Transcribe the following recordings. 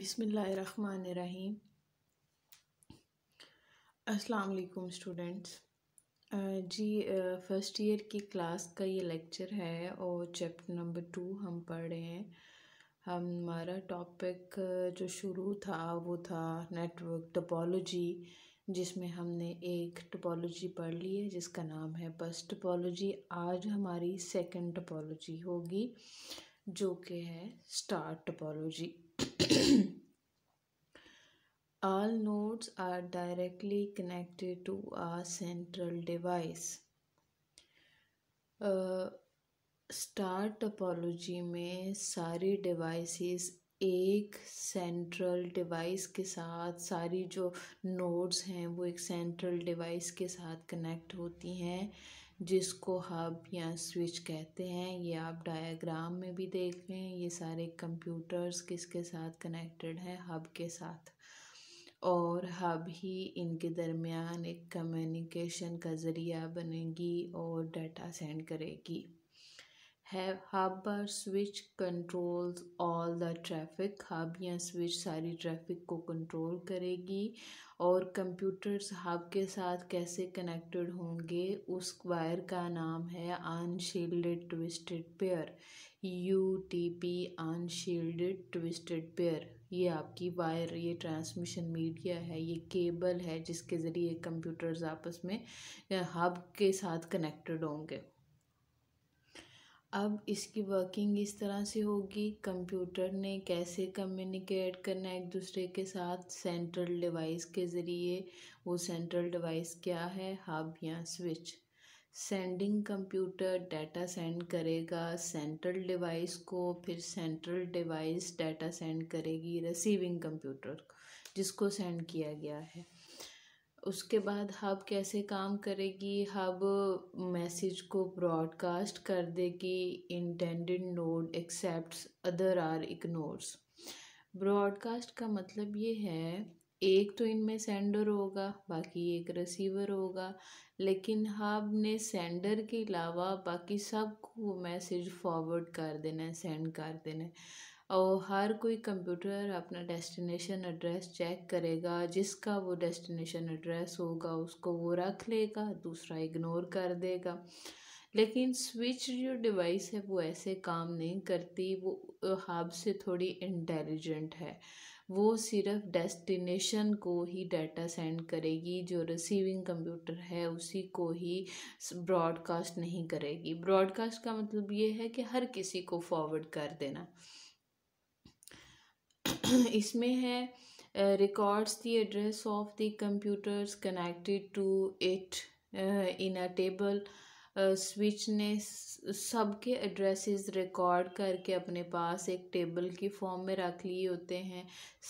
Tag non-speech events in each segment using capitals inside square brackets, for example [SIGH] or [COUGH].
बिसमीम असलकुम स्टूडेंट्स जी फर्स्ट ईयर की क्लास का ये लेक्चर है और चैप्टर नंबर टू हम पढ़ रहे हैं हमारा टॉपिक जो शुरू था वो था नेटवर्क टपोलोजी जिसमें हमने एक टपोलॉजी पढ़ ली है जिसका नाम है बस टपोलॉजी आज हमारी सेकंड टपोलोजी होगी जो कि है star topology [CLEARS THROAT] all nodes are directly connected to a central device star uh, topology में सारी डिवाइसेस एक सेंट्रल डिवाइस के साथ सारी जो नोड्स हैं वो एक सेंट्रल डिवाइस के साथ कनेक्ट होती हैं जिसको हब या स्विच कहते हैं ये आप डायग्राम में भी देख लें ये सारे कंप्यूटर्स किसके साथ कनेक्टेड हैं हब के साथ और हब ही इनके दरमियान एक कम्युनिकेशन का ज़रिया बनेगी और डाटा सेंड करेगी have hub switch controls all the traffic hub या स्विच सारी ट्रैफिक को कंट्रोल करेगी और कंप्यूटर्स हब के साथ कैसे कनेक्टेड होंगे उस वायर का नाम है unshielded twisted pair U T P unshielded twisted pair ये आपकी वायर ये ट्रांसमिशन मीडिया है ये केबल है जिसके ज़रिए कंप्यूटर्स आपस में हब के साथ कनेक्टेड होंगे अब इसकी वर्किंग इस तरह से होगी कंप्यूटर ने कैसे कम्युनिकेट करना एक दूसरे के साथ सेंट्रल डिवाइस के ज़रिए वो सेंट्रल डिवाइस क्या है हब या switch sending computer data send करेगा सेंट्रल डिवाइस को फिर सेंट्रल डिवाइस डाटा सेंड करेगी रिसीविंग कंप्यूटर जिसको सेंड किया गया है उसके बाद हब कैसे काम करेगी हब मैसेज को ब्रॉडकास्ट कर देगी intended node accept other are ignores broadcast का मतलब ये है एक तो इनमें सेंडर होगा बाकी एक रिसीवर होगा लेकिन हब ने सेंडर के अलावा बाकी सब को मैसेज फॉरवर्ड कर देना है सेंड कर देना है और हर कोई कंप्यूटर अपना डेस्टिनेशन एड्रेस चेक करेगा जिसका वो डेस्टिनेशन एड्रेस होगा उसको वो रख लेगा दूसरा इग्नोर कर देगा लेकिन स्विच जो डिवाइस है वो ऐसे काम नहीं करती वो हब से थोड़ी इंटेलिजेंट है वो सिर्फ डेस्टिनेशन को ही डाटा सेंड करेगी जो रिसीविंग कंप्यूटर है उसी को ही ब्रॉडकास्ट नहीं करेगी ब्रॉडकास्ट का मतलब ये है कि हर किसी को फॉरवर्ड कर देना [CLEARS THROAT] इसमें है records the address of the computers connected to it in a table switch ने सबके एड्रेसेस रिकॉर्ड करके अपने पास एक टेबल की फॉर्म में रख लिए होते हैं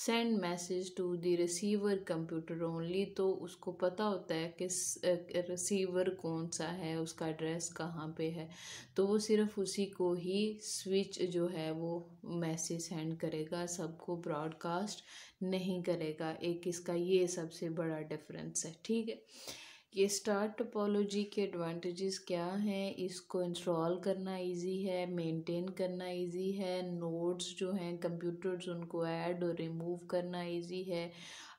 send message to the receiver computer only तो उसको पता होता है कि रिसीवर कौन सा है उसका एड्रेस कहाँ पे है तो वो सिर्फ उसी को ही स्विच जो है वो मैसेज सेंड करेगा सबको ब्रॉडकास्ट नहीं करेगा एक इसका ये सबसे बड़ा डिफरेंस है ठीक है ये स्टार टोपोलॉजी के एडवांटेजेस क्या हैं इसको इंस्टॉल करना इजी है मेंटेन करना इजी है नोड्स जो हैं कंप्यूटर्स उनको ऐड और रिमूव करना इजी है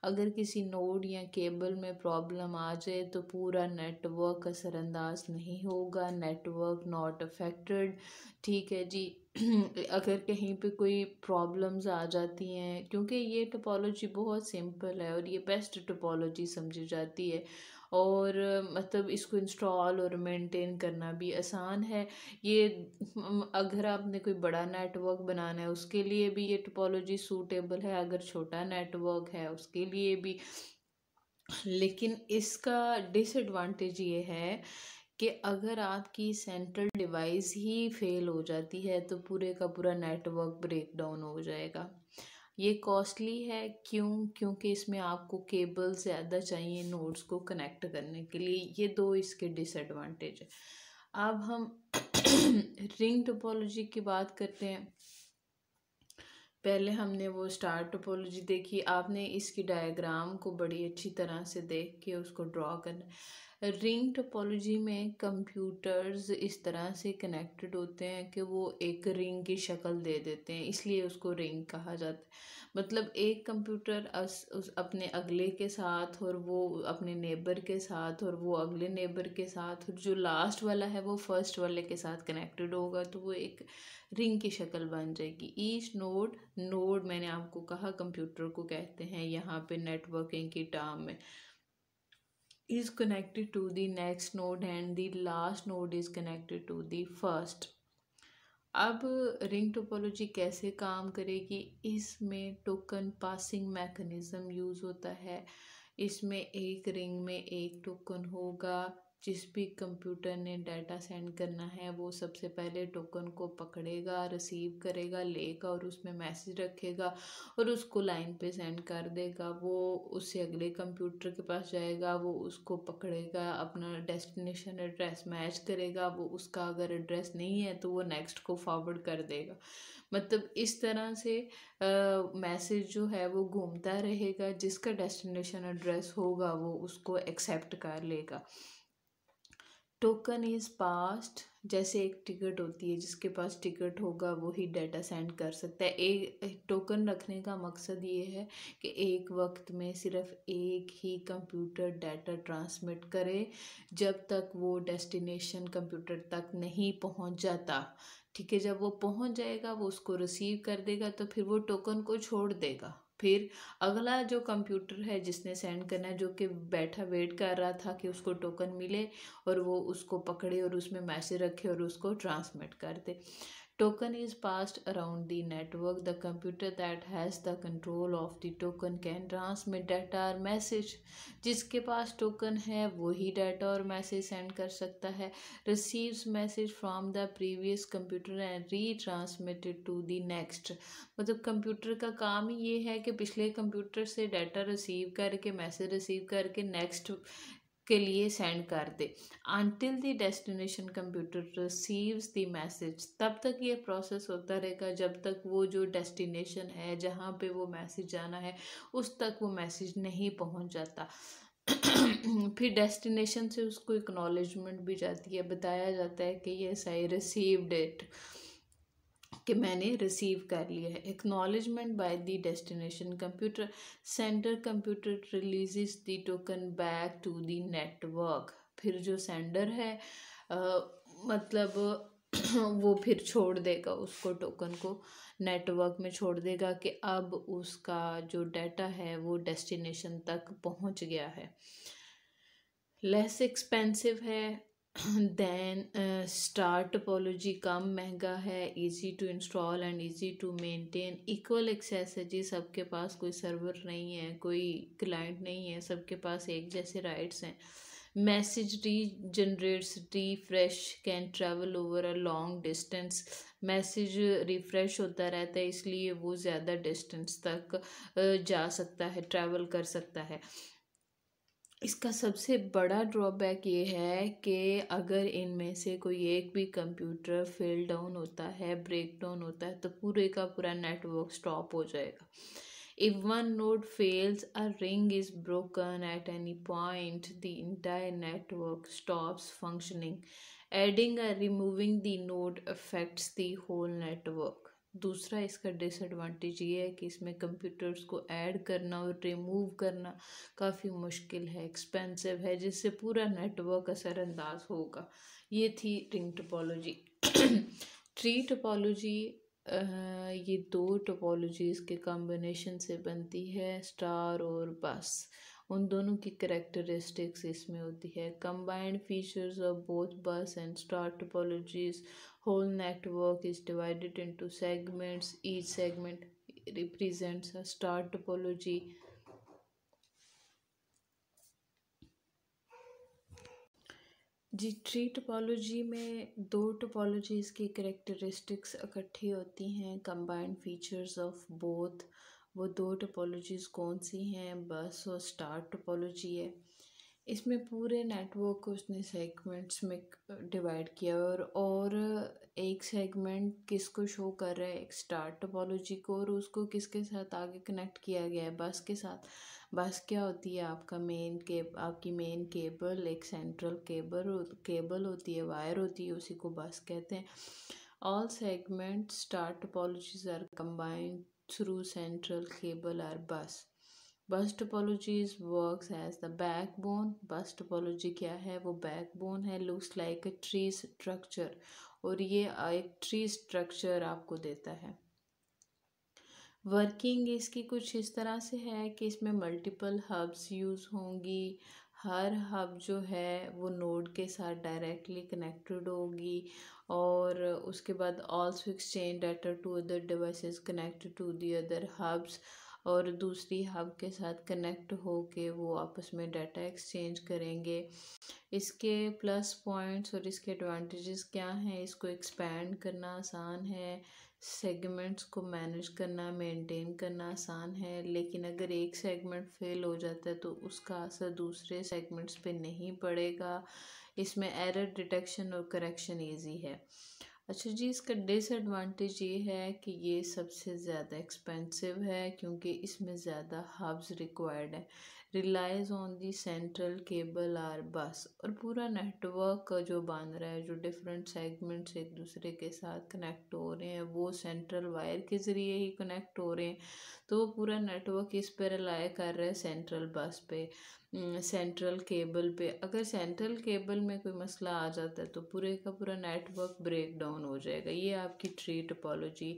अगर किसी नोड या केबल में प्रॉब्लम आ जाए तो पूरा नेटवर्क असरअंदाज नहीं होगा नेटवर्क नॉट अफेक्टेड ठीक है जी [CLEARS THROAT] अगर कहीं पे कोई प्रॉब्लम्स आ जाती हैं क्योंकि ये टोपोलॉजी बहुत सिंपल है और ये बेस्ट टोपोलॉजी समझी जाती है और मतलब इसको इंस्टॉल और मेंटेन करना भी आसान है ये अगर आपने कोई बड़ा नेटवर्क बनाना है उसके लिए भी ये टोपोलॉजी सूटेबल है अगर छोटा नेटवर्क है उसके लिए भी लेकिन इसका डिसएडवांटेज ये है कि अगर आपकी सेंट्रल डिवाइस ही फेल हो जाती है तो पूरे का पूरा नेटवर्क ब्रेक डाउन हो जाएगा ये कॉस्टली है क्यों क्योंकि इसमें आपको केबल ज़्यादा चाहिए नोड्स को कनेक्ट करने के लिए ये दो इसके डिसएडवांटेज है अब हम [COUGHS] रिंग टोपोलॉजी की बात करते हैं पहले हमने वो स्टार टोपोलॉजी देखी आपने इसकी डायग्राम को बड़ी अच्छी तरह से देख के उसको ड्रॉ करना रिंग टोपोलॉजी में कंप्यूटर्स इस तरह से कनेक्टेड होते हैं कि वो एक रिंग की शक्ल दे देते हैं इसलिए उसको रिंग कहा जाता है मतलब एक कंप्यूटर अस, उस अपने अगले के साथ और वो अपने नेबर के साथ और वो अगले नेबर के साथ और जो लास्ट वाला है वो फर्स्ट वाले के साथ कनेक्टेड होगा तो वो एक रिंग की शक्ल बन जाएगी ईच नोड नोड मैंने आपको कहा कंप्यूटर को कहते हैं यहाँ पे नेटवर्किंग की टर्म में is connected to the next node and the last node is connected to the first अब रिंग टोपोलॉजी कैसे काम करेगी इसमें टोकन पासिंग मैकेनिज़्म यूज़ होता है इसमें एक रिंग में एक टोकन होगा जिस भी कंप्यूटर ने डाटा सेंड करना है वो सबसे पहले टोकन को पकड़ेगा रिसीव करेगा लेगा और उसमें मैसेज रखेगा और उसको लाइन पे सेंड कर देगा वो उससे अगले कंप्यूटर के पास जाएगा वो उसको पकड़ेगा अपना डेस्टिनेशन एड्रेस मैच करेगा वो उसका अगर एड्रेस नहीं है तो वो नेक्स्ट को फॉरवर्ड कर देगा मतलब इस तरह से मैसेज जो है वो घूमता रहेगा जिसका डेस्टिनेशन एड्रेस होगा वो उसको एक्सेप्ट कर लेगा टोकन इज़ पास्ट जैसे एक टिकट होती है जिसके पास टिकट होगा वो ही डाटा सेंड कर सकता है एक टोकन रखने का मकसद ये है कि एक वक्त में सिर्फ एक ही कंप्यूटर डाटा ट्रांसमिट करे जब तक वो डेस्टिनेशन कंप्यूटर तक नहीं पहुंच जाता ठीक है जब वो पहुंच जाएगा वो उसको रिसीव कर देगा तो फिर वो टोकन को छोड़ देगा फिर अगला जो कंप्यूटर है जिसने सेंड करना है जो कि बैठा वेट कर रहा था कि उसको टोकन मिले और वो उसको पकड़े और उसमें मैसेज रखे और उसको ट्रांसमिट कर दे Token is passed around the network. The computer that has the control of the token can transmit data or message. जिसके पास token है वही data और message send कर सकता है Receives message from the previous computer and retransmitted to the next. मतलब computer का काम ही ये है कि पिछले कंप्यूटर से डाटा रिसीव करके मैसेज रिसीव करके नेक्स्ट के लिए सेंड कर दे until the destination computer receives the message तब तक ये प्रोसेस होता रहेगा जब तक वो जो डेस्टिनेशन है जहाँ पे वो मैसेज जाना है उस तक वो मैसेज नहीं पहुँच जाता [CLEARS THROAT] फिर डेस्टिनेशन से उसको एक्नॉलेजमेंट भी जाती है बताया जाता है कि ये सही रिसीव्ड इट कि मैंने रिसीव कर लिया है acknowledgement by the destination computer sender computer release the token back to the network फिर जो सेंडर है आ, मतलब [CLEARS THROAT] वो फिर छोड़ देगा उसको टोकन को नेटवर्क में छोड़ देगा कि अब उसका जो डाटा है वो डेस्टिनेशन तक पहुंच गया है लेस एक्सपेंसिव है देन स्टार टोपोलॉजी कम महंगा है easy to install and easy to maintain equal access है जी सबके पास कोई सर्वर नहीं है कोई क्लाइंट नहीं है सबके पास एक जैसे राइट्स हैं message regenerates refresh can travel over a long distance message refresh होता रहता है इसलिए वो ज़्यादा डिस्टेंस तक uh, जा सकता है ट्रैवल कर सकता है इसका सबसे बड़ा ड्रॉबैक ये है कि अगर इनमें से कोई एक भी कंप्यूटर फेल डाउन होता है ब्रेक डाउन होता है तो पूरे का पूरा नेटवर्क स्टॉप हो जाएगा if one node fails a ring is broken at any point the entire network stops functioning adding a removing the node affects the whole network दूसरा इसका डिसएडवांटेज ये है कि इसमें कंप्यूटर्स को ऐड करना और रिमूव करना काफ़ी मुश्किल है एक्सपेंसिव है जिससे पूरा नेटवर्क असरअंदाज होगा ये थी रिंग टोपोलॉजी ट्री टोपोलॉजी ये दो टोपोलॉजीज़ के कॉम्बिनेशन से बनती है स्टार और बस उन दोनों की करेक्टरिस्टिक्स इसमें होती है combined features of both bus and star topologies whole network is divided into segments each segment represents a star topology जी ट्री टोपोलॉजी में दो टोपोलॉजीज़ की करेक्टरिस्टिक्स इकट्ठी होती हैं कंबाइंड फीचर्स ऑफ बोथ वो दो टोपोलॉजीज़ कौन सी हैं बस और स्टार टोपोलॉजी है इसमें पूरे नेटवर्क को उसने सेगमेंट्स में डिवाइड किया और और एक सेगमेंट किसको शो कर रहा है एक स्टार टोपोलॉजी को और उसको किसके साथ आगे कनेक्ट किया गया है बस के साथ बस क्या होती है आपका मेन केब आपकी मेन केबल एक सेंट्रल केबल केबल होती है वायर होती है उसी को बस कहते हैं all segment star topologies are combined through central cable are bus bus topologies work as the backbone bus topology क्या है वो बैकबोन है लुक्स लाइक ट्री स्ट्रक्चर और ये एक ट्री स्ट्रक्चर आपको देता है वर्किंग इसकी कुछ इस तरह से है कि इसमें मल्टीपल हब्स यूज़ होंगी हर हब जो है वो नोड के साथ डायरेक्टली कनेक्टेड होगी और उसके बाद also exchange data to other devices connected to the other hubs और दूसरी हब के साथ कनेक्ट हो के वो आपस में डाटा एक्सचेंज करेंगे इसके प्लस पॉइंट्स और इसके एडवांटेजेस क्या हैं इसको एक्सपेंड करना आसान है सेगमेंट्स को मैनेज करना मेंटेन करना आसान है लेकिन अगर एक सेगमेंट फेल हो जाता है तो उसका असर दूसरे सेगमेंट्स पे नहीं पड़ेगा इसमें एरर डिटेक्शन और करेक्शन ईजी है अच्छा जी इसका डिसएडवांटेज ये है कि ये सबसे ज़्यादा एक्सपेंसिव है क्योंकि इसमें ज़्यादा हब्स रिक्वायर्ड है relies on the central cable are bus और पूरा नेटवर्क जो बन रहा है जो डिफरेंट सेगमेंट्स एक दूसरे के साथ कनेक्ट हो रहे हैं वो सेंट्रल वायर के ज़रिए ही कनेक्ट हो रहे हैं तो वो पूरा नेटवर्क इस पर रिलाई कर रहा है सेंट्रल बस पे सेंट्रल केबल पे अगर सेंट्रल केबल में कोई मसला आ जाता है तो पूरे का पूरा नेटवर्क ब्रेक डाउन हो जाएगा ये आपकी ट्री टोपोलॉजी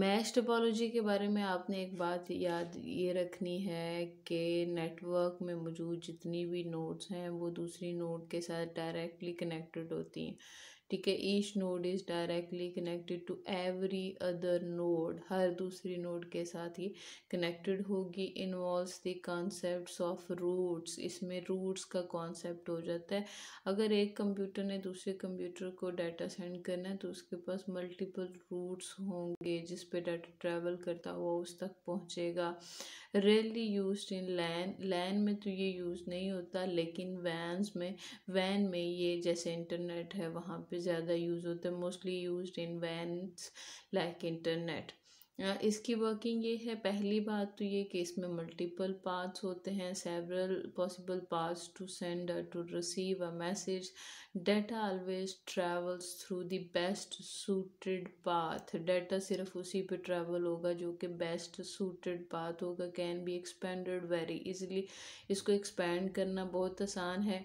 मैश टोपोलॉजी के बारे में आपने एक बात याद ये रखनी है कि नेटवर्क में मौजूद जितनी भी नोड्स हैं वो दूसरी नोड के साथ डायरेक्टली कनेक्टेड होती हैं ठीक है each node is directly connected to every other node हर दूसरी नोड के साथ ही कनेक्टेड होगी involve the concept of routes इसमें रूट्स का कॉन्सेप्ट हो जाता है अगर एक कंप्यूटर ने दूसरे कंप्यूटर को डाटा सेंड करना है तो उसके पास मल्टीपल रूट्स होंगे जिस पे डाटा ट्रैवल करता हुआ उस तक पहुँचेगा रेयरली यूज इन लैन लैन में तो ये यूज़ नहीं होता लेकिन वैन्स में वैन में ये जैसे इंटरनेट है वहाँ पे ज़्यादा यूज़ होता है mostly use in WANs like internet इसकी वर्किंग ये है पहली बात तो ये कि इसमें मल्टीपल पार्ट्स होते हैं several possible parts to send to receive a message data always travels through the best suited path data सिर्फ उसी पे ट्रैवल होगा जो कि बेस्ट सूटेड पाथ होगा can be expanded very easily इसको एक्सपेंड करना बहुत आसान है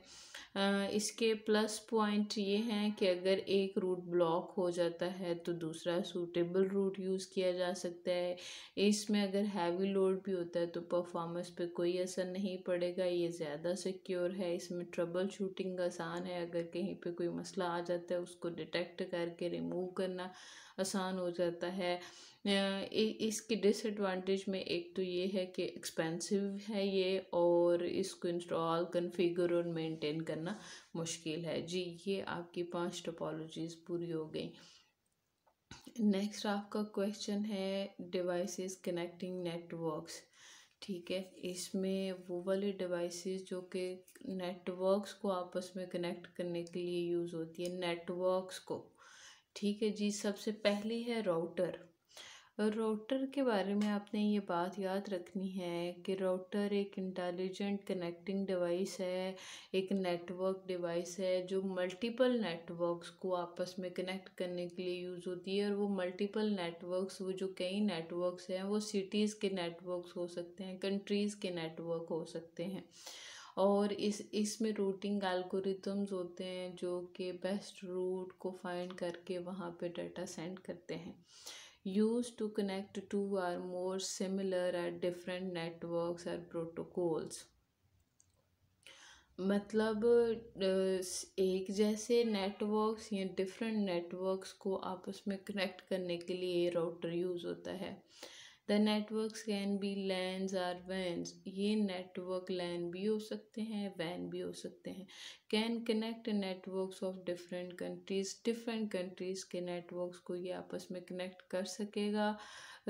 इसके प्लस पॉइंट ये हैं कि अगर एक रूट ब्लॉक हो जाता है तो दूसरा सूटेबल रूट यूज़ किया जा सकता है इसमें अगर हैवी लोड भी होता है तो परफॉर्मेंस पे कोई असर नहीं पड़ेगा ये ज़्यादा सिक्योर है इसमें ट्रबल शूटिंग आसान है अगर कहीं पे कोई मसला आ जाता है उसको डिटेक्ट करके रिमूव करना आसान हो जाता है इसके डिसएडवांटेज में एक तो ये है कि एक्सपेंसिव है ये और इसको इंस्टॉल कन्फिगर और मेंटेन करना मुश्किल है जी ये आपकी पांच टोपोलॉजीज़ पूरी हो गई नेक्स्ट आपका क्वेश्चन है डिवाइसेस कनेक्टिंग नेटवर्क्स ठीक है इसमें वो वाले डिवाइसेस जो कि नेटवर्क्स को आपस में कनेक्ट करने के लिए यूज़ होती है नेटवर्क्स को ठीक है जी सबसे पहली है राउटर राउटर के बारे में आपने ये बात याद रखनी है कि राउटर एक इंटेलिजेंट कनेक्टिंग डिवाइस है एक नेटवर्क डिवाइस है जो मल्टीपल नेटवर्क्स को आपस में कनेक्ट करने के लिए यूज़ होती है और वो मल्टीपल नेटवर्क्स वो जो कई नेटवर्क्स हैं वो सिटीज़ के नेटवर्क्स हो सकते हैं कंट्रीज़ के नेटवर्क हो सकते हैं और इस इसमें रूटिंग एल्गोरिथम्स होते हैं जो कि बेस्ट रूट को फाइंड करके वहाँ पे डाटा सेंड करते हैं used to connect two or more similar or different networks or protocols. मतलब एक जैसे नेटवर्क्स या डिफरेंट नेटवर्क्स को आपस में कनेक्ट करने के लिए राउटर यूज़ होता है the networks can be LAN or WANs ये नेटवर्क लैन भी हो सकते हैं वैन भी हो सकते हैं can connect networks of different countries different countries के नेटवर्क्स को ये आपस में कनेक्ट कर सकेगा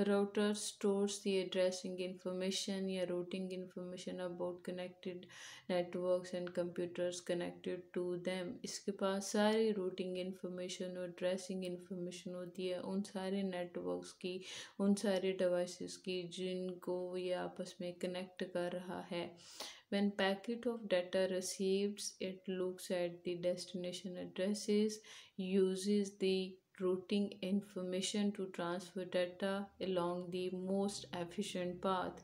router stores the addressing information या routing information about connected networks and computers connected to them इसके पास सारी routing information और addressing information होती है उन सारे networks की उन सारे devices की जिनको ये आपस में connect कर रहा है when packet of data receives it looks at the destination addresses uses the routing information to transfer data along the most efficient path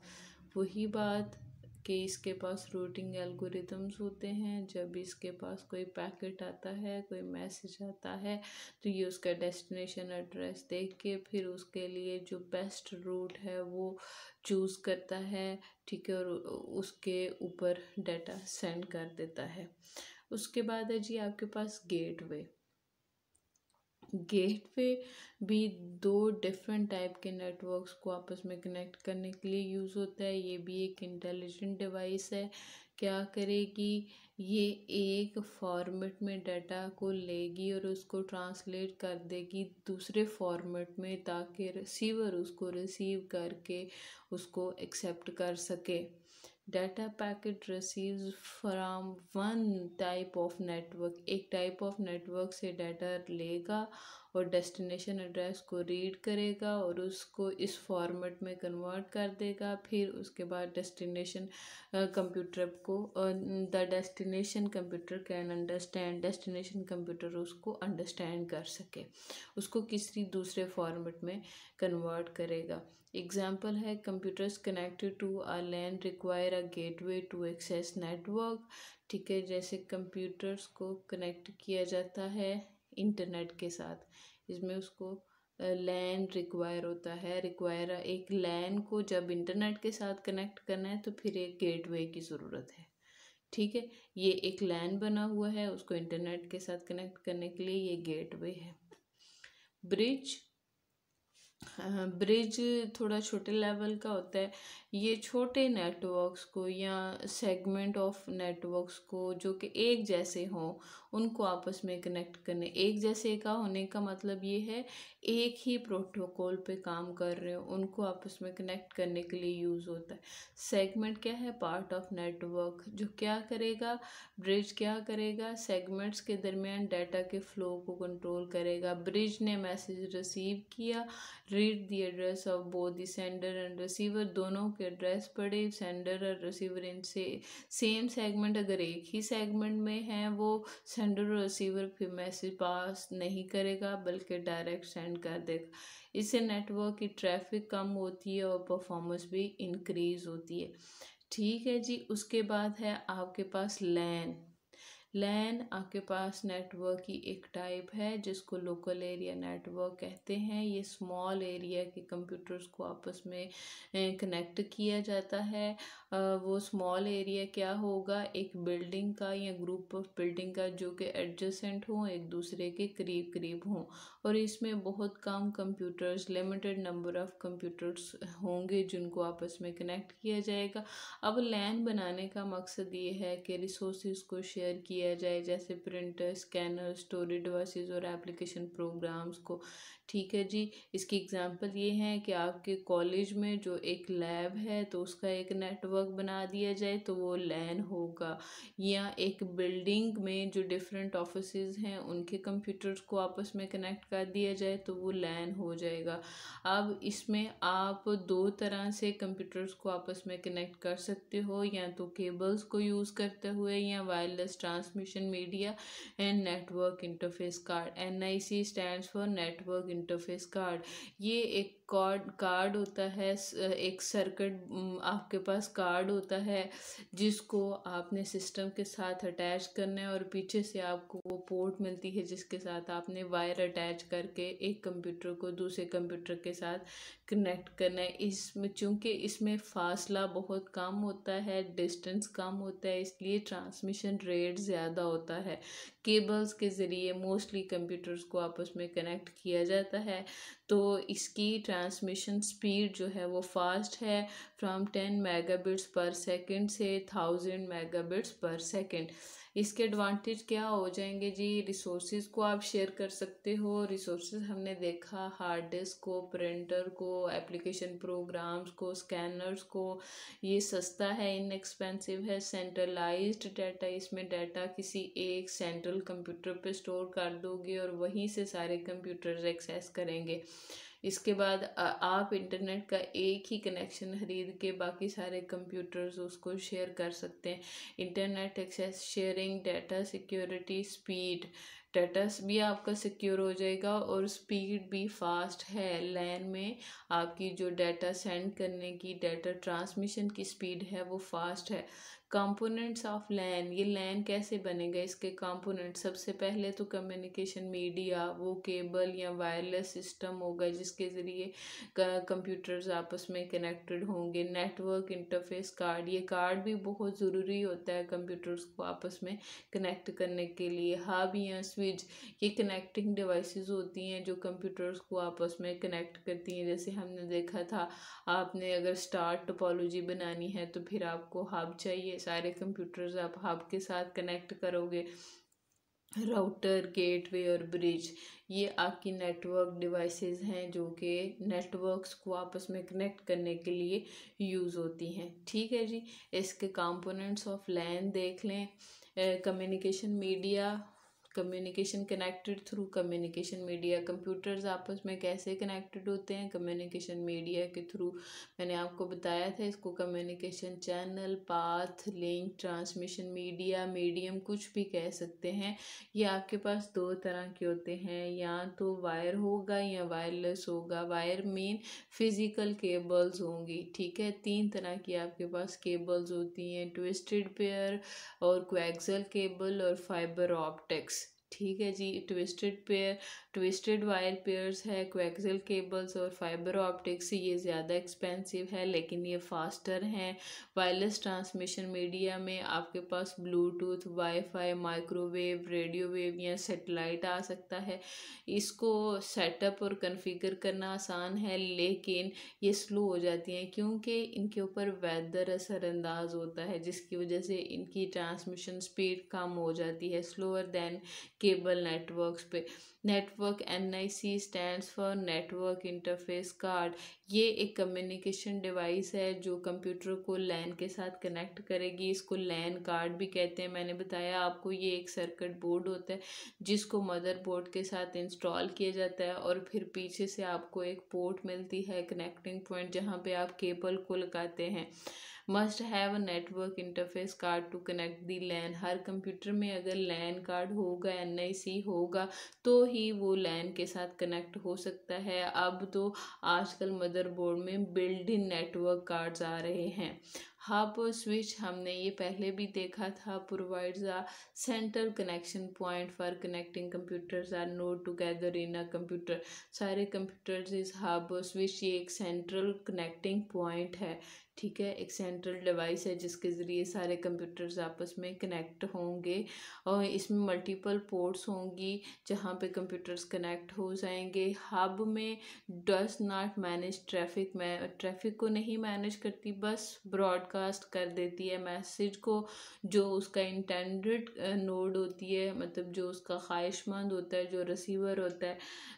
वही बात कि इसके पास रूटिंग एल्गोरिदम्स होते हैं जब इसके पास कोई पैकेट आता है कोई मैसेज आता है तो ये उसका डेस्टिनेशन एड्रेस देख के फिर उसके लिए जो बेस्ट रूट है वो चूज़ करता है ठीक है और उसके ऊपर डाटा सेंड कर देता है उसके बाद है जी आपके पास गेटवे गेट पे भी दो डिफरेंट टाइप के नेटवर्क्स को आपस में कनेक्ट करने के लिए यूज़ होता है ये भी एक इंटेलिजेंट डिवाइस है क्या करेगी ये एक फॉर्मेट में डाटा को लेगी और उसको ट्रांसलेट कर देगी दूसरे फॉर्मेट में ताकि रिसीवर उसको रिसीव करके उसको एक्सेप्ट कर सके data packet receive from one type of network एक टाइप ऑफ नेटवर्क से डाटा लेगा और डेस्टिनेशन एड्रेस को रीड करेगा और उसको इस फॉर्मेट में कन्वर्ट कर देगा फिर उसके बाद डेस्टिनेशन कंप्यूटर को the destination computer can understand destination computer उसको अंडरस्टैंड कर सके उसको किसी दूसरे फॉर्मेट में कन्वर्ट करेगा एग्जाम्पल है computers connected to a LAN require a gateway to access network ठीक है जैसे कंप्यूटर्स को कनेक्ट किया जाता है इंटरनेट के साथ इसमें उसको लैन रिक्वायर होता है रिक्वायर एक लैन को जब इंटरनेट के साथ कनेक्ट करना है तो फिर एक गेटवे की ज़रूरत है ठीक है ये एक लैन बना हुआ है उसको इंटरनेट के साथ कनेक्ट करने के लिए ये गेटवे है ब्रिज ब्रिज थोड़ा छोटे लेवल का होता है ये छोटे नेटवर्क्स को या सेगमेंट ऑफ नेटवर्क्स को जो कि एक जैसे हों उनको आपस में कनेक्ट करने एक जैसे का होने का मतलब ये है एक ही प्रोटोकॉल पे काम कर रहे हो उनको आपस में कनेक्ट करने के लिए यूज़ होता है सेगमेंट क्या है पार्ट ऑफ नेटवर्क जो क्या करेगा ब्रिज क्या करेगा सेगमेंट्स के दरमियान डाटा के फ्लो को कंट्रोल करेगा ब्रिज ने मैसेज रिसीव किया read the address of both the sender and receiver दोनों के एड्रेस पड़े सेंडर और रिसीवर इन से सेम सेगमेंट अगर एक ही सेगमेंट में है वो सेंडर और रिसीवर फिर मैसेज पास नहीं करेगा बल्कि डायरेक्ट सेंड कर देगा इससे नेटवर्क की ट्रैफिक कम होती है और परफॉर्मेंस भी इंक्रीज़ होती है ठीक है जी उसके बाद है आपके पास लैन लैन आपके पास नेटवर्क की एक टाइप है जिसको लोकल एरिया नेटवर्क कहते हैं ये स्मॉल एरिया के कंप्यूटर्स को आपस में कनेक्ट किया जाता है वो स्मॉल एरिया क्या होगा एक बिल्डिंग का या ग्रुप ऑफ बिल्डिंग का जो कि एडजस्टेंट हों एक दूसरे के करीब करीब हों और इसमें बहुत कम computers limited number of computers होंगे जिनको आपस में कनेक्ट किया जाएगा अब लैन बनाने का मकसद ये है कि रिसोर्स को शेयर किया जाए जैसे प्रिंटर स्कैनर स्टोरेज डिवाइसेस और एप्लीकेशन प्रोग्राम्स को ठीक है जी इसकी एग्ज़ाम्पल ये हैं कि आपके कॉलेज में जो एक लैब है तो उसका एक नेटवर्क बना दिया जाए तो वो लैन होगा या एक बिल्डिंग में जो डिफरेंट ऑफिस हैं उनके कंप्यूटर्स को आपस में कनेक्ट कर दिया जाए तो वो लैन हो जाएगा अब इसमें आप दो तरह से कंप्यूटर्स को आपस में कनेक्ट कर सकते हो या तो केबल्स को यूज़ करते हुए या wireless transmission media and network interface card N I C stand for network interface card ये एक कार्ड कार्ड होता है एक सर्किट आपके पास कार्ड होता है जिसको आपने सिस्टम के साथ अटैच करना है और पीछे से आपको वो पोर्ट मिलती है जिसके साथ आपने वायर अटैच करके एक कंप्यूटर को दूसरे कंप्यूटर के साथ कनेक्ट करना है इसमें चूँकि इसमें फासला बहुत कम होता है डिस्टेंस कम होता है इसलिए ट्रांसमिशन रेट ज़्यादा होता है केबल्स के ज़रिए मोस्टली कंप्यूटर्स को आपस में कनेक्ट किया जाता है तो इसकी ट्रांसमिशन स्पीड जो है वो फास्ट है from ten megabits per second से थाउजेंड मेगाबिट्स पर सेकंड इसके एडवांटेज क्या हो जाएंगे जी रिसोर्सेज को आप शेयर कर सकते हो रिसोर्सेज हमने देखा हार्ड डिस्क को प्रिंटर को एप्लीकेशन प्रोग्राम्स को स्कैनर्स को ये सस्ता है इनएक्सपेंसिव है सेंट्रलाइज्ड डाटा इसमें डाटा किसी एक सेंट्रल कंप्यूटर पे स्टोर कर दोगे और वहीं से सारे कंप्यूटर्स एक्सेस करेंगे इसके बाद आप इंटरनेट का एक ही कनेक्शन ख़रीद के बाकी सारे कंप्यूटर्स उसको शेयर कर सकते हैं internet access sharing data security speed status भी आपका सिक्योर हो जाएगा और स्पीड भी फास्ट है लैन में आपकी जो डाटा सेंड करने की डाटा ट्रांसमिशन की स्पीड है वो फास्ट है कंपोनेंट्स ऑफ लैन ये लैन कैसे बनेगा इसके कंपोनेंट सबसे पहले तो कम्युनिकेशन मीडिया वो केबल या वायरलेस सिस्टम होगा जिसके ज़रिए कंप्यूटर्स आपस में कनेक्टेड होंगे नेटवर्क इंटरफेस कार्ड ये कार्ड भी बहुत ज़रूरी होता है कंप्यूटर्स को आपस में कनेक्ट करने के लिए हब या स्विच ये कनेक्टिंग डिवाइसेस होती हैं जो कंप्यूटर्स को आपस में कनेक्ट करती हैं जैसे हमने देखा था आपने अगर स्टार टोपोलॉजी बनानी है तो फिर आपको हब चाहिए सारे कंप्यूटर्स आप हब के साथ कनेक्ट करोगे राउटर गेटवे और ब्रिज ये आपकी नेटवर्क डिवाइसेस हैं जो कि नेटवर्क्स को आपस में कनेक्ट करने के लिए यूज़ होती हैं ठीक है जी इसके कंपोनेंट्स ऑफ लैंड देख लें communication media communication connected through communication media computers आपस में कैसे कनेक्टेड होते हैं कम्युनिकेशन मीडिया के थ्रू मैंने आपको बताया था इसको communication channel path link transmission media medium कुछ भी कह सकते हैं ये आपके पास दो तरह के होते हैं या तो वायर होगा या वायरलेस होगा वायर मेन फिज़िकल केबल्स होंगी ठीक है तीन तरह की आपके पास केबल्स होती हैं ट्विस्टेड पेयर और क्वैक्सल केबल और फाइबर ऑप्टिक्स ठीक है जी twisted pair twisted wire pairs है क्वेक्सल केबल्स और फाइबर ऑप्टिक्स ये ज़्यादा एक्सपेंसिव है लेकिन ये फास्टर हैं वायरलेस ट्रांसमिशन मीडिया में आपके पास Bluetooth wifi microwave radio wave या सेटेलाइट आ सकता है इसको सेटअप और कन्फिगर करना आसान है लेकिन ये स्लो हो जाती हैं क्योंकि इनके ऊपर वेदर असरअंदाज होता है जिसकी वजह से इनकी ट्रांसमिशन स्पीड कम हो जाती है स्लोअर दैन केबल नेटवर्क्स पे network N I C stand for network interface card ये एक कम्युनिकेशन डिवाइस है जो कंप्यूटर को लैन के साथ कनेक्ट करेगी इसको लैन कार्ड भी कहते हैं मैंने बताया आपको ये एक सर्किट बोर्ड होता है जिसको मदर बोर्ड के साथ इंस्टॉल किया जाता है और फिर पीछे से आपको एक पोर्ट मिलती है कनेक्टिंग पॉइंट जहाँ पे आप केबल को लगाते हैं must have a network interface card to connect the LAN हर कंप्यूटर में अगर लैन कार्ड होगा एन होगा तो ही वो लैन के साथ कनेक्ट हो सकता है अब तो आजकल मदरबोर्ड में बिल्ड इन नेटवर्क कार्ड्स आ रहे हैं हब स्विच हमने ये पहले भी देखा था provides a central connection point for connecting computers are not together in a computer सारे कंप्यूटर्स इस हब स्विच ये एक सेंट्रल कनेक्टिंग पॉइंट है ठीक है एक सेंट्रल डिवाइस है जिसके ज़रिए सारे कंप्यूटर्स आपस में कनेक्ट होंगे और इसमें मल्टीपल पोर्ट्स होंगी जहाँ पे कंप्यूटर्स कनेक्ट हो जाएंगे हब में डस नॉट मैनेज ट्रैफिक मैं ट्रैफिक को नहीं मैनेज करती बस ब्रॉडकास्ट कर देती है मैसेज को जो उसका इंटेंडेड नोड होती है मतलब जो उसका ख्वाहिशमंद होता है जो रिसीवर होता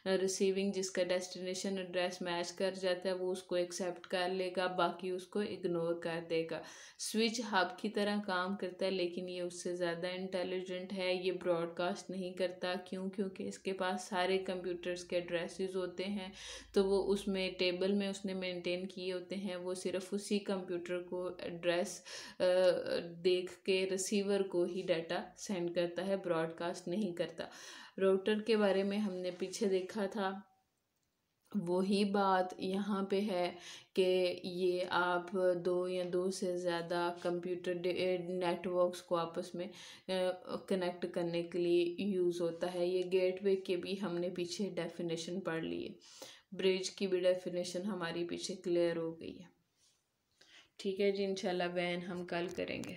है रिसीविंग जिसका डेस्टिनेशन एड्रेस मैच कर जाता है वो उसको एक्सेप्ट कर लेगा बाकी उसको इग्नोर कर देगा स्विच हब की तरह काम करता है लेकिन ये उससे ज़्यादा इंटेलिजेंट है ये ब्रॉडकास्ट नहीं करता क्यों क्योंकि इसके पास सारे कंप्यूटर्स के एड्रेसेस होते हैं तो वो उसमें टेबल में उसने मेंटेन किए होते हैं वो सिर्फ उसी कंप्यूटर को एड्रेस देख के रिसीवर को ही डाटा सेंड करता है ब्रॉडकास्ट नहीं करता राउटर के बारे में हमने पीछे देखा था वही बात यहाँ पे है कि ये आप दो या दो से ज़्यादा कंप्यूटर नेटवर्क्स को आपस में कनेक्ट करने के लिए यूज़ होता है ये गेटवे के भी हमने पीछे डेफिनेशन पढ़ ली है ब्रिज की भी डेफिनेशन हमारी पीछे क्लियर हो गई है ठीक है जी इंशाल्लाह वैन हम कल करेंगे